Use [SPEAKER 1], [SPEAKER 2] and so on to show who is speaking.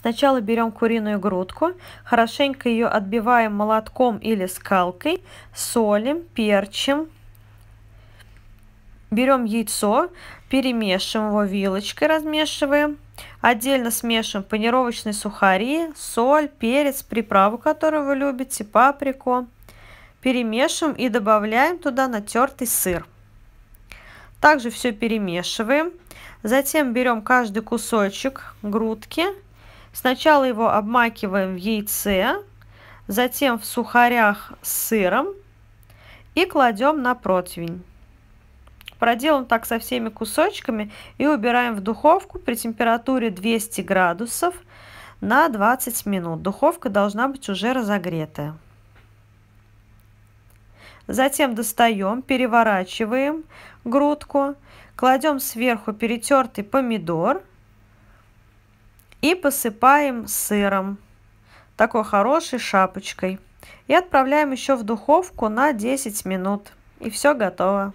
[SPEAKER 1] Сначала берем куриную грудку, хорошенько ее отбиваем молотком или скалкой, солим, перчим. Берем яйцо, перемешиваем его вилочкой, размешиваем. Отдельно смешиваем панировочные сухари, соль, перец, приправу, которую вы любите, паприку. Перемешиваем и добавляем туда натертый сыр. Также все перемешиваем. Затем берем каждый кусочек грудки Сначала его обмакиваем в яйце, затем в сухарях с сыром и кладем на противень. Проделаем так со всеми кусочками и убираем в духовку при температуре 200 градусов на 20 минут. Духовка должна быть уже разогретая. Затем достаем, переворачиваем грудку, кладем сверху перетертый помидор – и посыпаем сыром, такой хорошей шапочкой. И отправляем еще в духовку на 10 минут. И все готово.